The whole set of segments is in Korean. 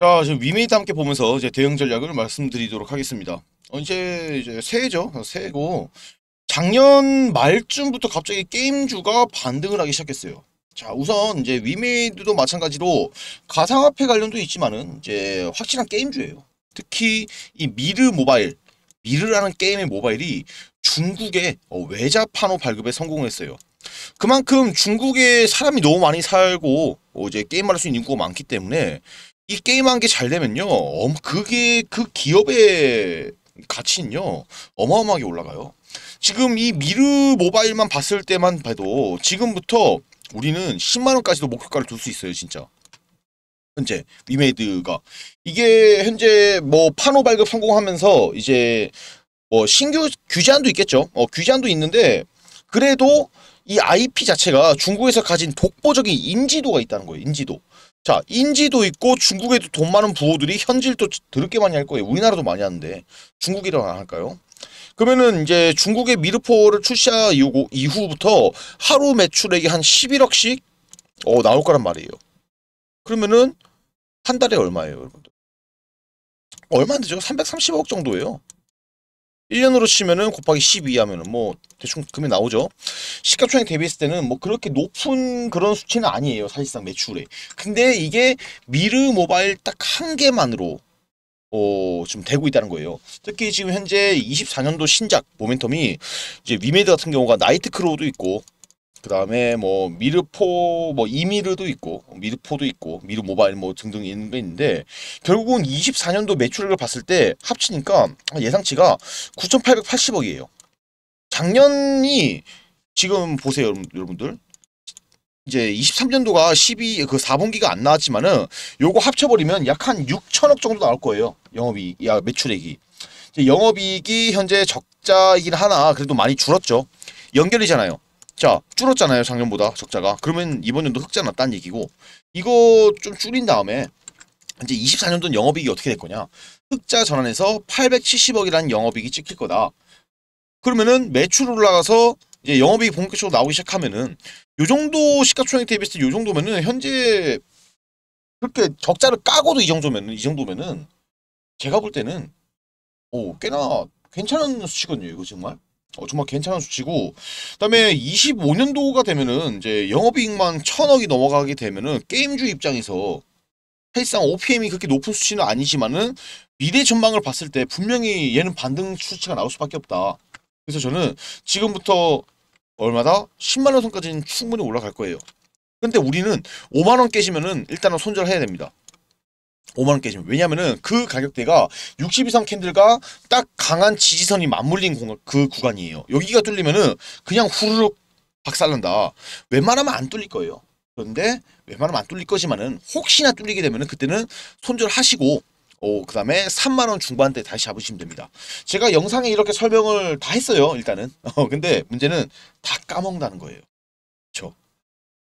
자, 지금 위메이트 함께 보면서 이제 대응 전략을 말씀드리도록 하겠습니다. 언제 어, 이제 새해죠? 어, 새해고 작년 말쯤부터 갑자기 게임주가 반등을 하기 시작했어요. 자, 우선 이제 위메이드도 마찬가지로 가상화폐 관련도 있지만은 이제 확실한 게임주예요. 특히 이 미르 모바일, 미르라는 게임의 모바일이 중국의 어, 외자판호 발급에 성공했어요. 그만큼 중국에 사람이 너무 많이 살고 이제 게임할 수 있는 인구가 많기 때문에 이 게임 한 게 잘 되면요. 엄 그게 그 기업의 가치는요. 어마어마하게 올라가요. 지금 이 미르 모바일만 봤을 때만 봐도 지금부터 우리는 10만 원까지도 목표가를 둘 수 있어요, 진짜. 현재 위메이드가 이게 현재 뭐 판호 발급 성공하면서 이제 뭐 신규 규제안도 있겠죠. 어, 규제안도 있는데 그래도 이 IP 자체가 중국에서 가진 독보적인 인지도가 있다는 거예요. 인지도. 자 인지도 있고 중국에도 돈 많은 부호들이 현질도 더럽게 많이 할 거예요. 우리나라도 많이 하는데 중국이라고안 할까요? 그러면은 이제 중국의 미르포를 출시한 이후부터 하루 매출액이 한 11억씩 어, 나올 거란 말이에요. 그러면은 한 달에 얼마예요, 여러분들? 얼마 안 되죠? 330억 정도예요. 1년으로 치면은 곱하기 12 하면은 뭐 대충 금액 나오죠. 시가총액 대비했을 때는 뭐 그렇게 높은 그런 수치는 아니에요. 사실상 매출에. 근데 이게 미르 모바일 딱 한 개만으로 어, 지금 되고 있다는 거예요. 특히 지금 현재 24년도 신작 모멘텀이 이제 위메드 같은 경우가 나이트 크로우도 있고 그 다음에 뭐 미르포 뭐 이미르도 있고 미르포도 있고 미르 모바일 뭐 등등 있는 게 있는데 결국은 24년도 매출액을 봤을 때 합치니까 예상치가 9,880억이에요. 작년이 지금 보세요 여러분들 이제 23년도가 12그 4분기가 안 나왔지만은 요거 합쳐버리면 약 한 6천억 정도 나올 거예요 영업이 야 매출액이 영업이익이 현재 적자이긴 하나 그래도 많이 줄었죠 연결이잖아요 자 줄었잖아요 작년보다 적자가 그러면 이번 년도 흑자 났다는 얘기고 이거 좀 줄인 다음에 이제 2 4년도 영업이익이 어떻게 될 거냐 흑자 전환해서 870억이라는 영업이익이 찍힐 거다 그러면은 매출 올라가서 이제 영업이익 본격적으로 나오기 시작하면은 요 정도 시가총액 대비해서 요 정도면은 현재 그렇게 적자를 까고도 이 정도면은 이 정도면은 제가 볼 때는 오 꽤나 괜찮은 수치거든요 이거 정말 어, 정말 괜찮은 수치고 그다음에 25년도가 되면은 이제 영업이익만 천억이 넘어가게 되면은 게임주 입장에서 사실상 OPM이 그렇게 높은 수치는 아니지만은 미래 전망을 봤을 때 분명히 얘는 반등 수치가 나올 수밖에 없다. 그래서 저는 지금부터 얼마다 10만 원 선까지는 충분히 올라갈 거예요. 근데 우리는 5만 원 깨지면은 일단은 손절해야 됩니다. 5만원 깨지면 왜냐면은 그 가격대가 60 이상 캔들과 딱 강한 지지선이 맞물린 공간, 그 구간이에요 여기가 뚫리면은 그냥 후루룩 박살난다 웬만하면 안 뚫릴 거예요 그런데 웬만하면 안 뚫릴 거지만은 혹시나 뚫리게 되면은 그때는 손절하시고 어, 그 다음에 3만원 중반대 다시 잡으시면 됩니다 제가 영상에 이렇게 설명을 다 했어요 일단은 어, 근데 문제는 다 까먹는다는 거예요 그렇죠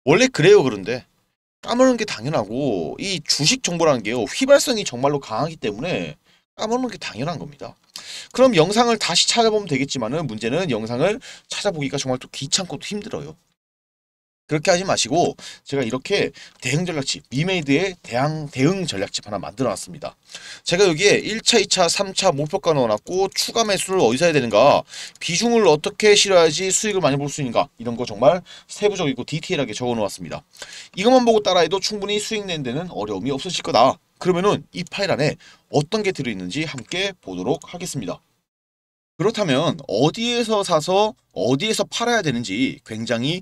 원래 그래요 그런데 까먹는 게 당연하고 이 주식 정보라는 게요 휘발성이 정말로 강하기 때문에 까먹는 게 당연한 겁니다. 그럼 영상을 다시 찾아보면 되겠지만 은 문제는 영상을 찾아보기가 정말 또 귀찮고 또 힘들어요. 그렇게 하지 마시고 제가 이렇게 대응 전략집 미메이드의 대항, 대응 전략집 하나 만들어 놨습니다. 제가 여기에 1차, 2차, 3차 목표가 넣어놨고 추가 매수를 어디서 해야 되는가 비중을 어떻게 실어야지 수익을 많이 볼 수 있는가 이런 거 정말 세부적이고 디테일하게 적어놓았습니다. 이것만 보고 따라해도 충분히 수익 낸 데는 어려움이 없으실 거다. 그러면은 이 파일 안에 어떤 게 들어있는지 함께 보도록 하겠습니다. 그렇다면 어디에서 사서 어디에서 팔아야 되는지 굉장히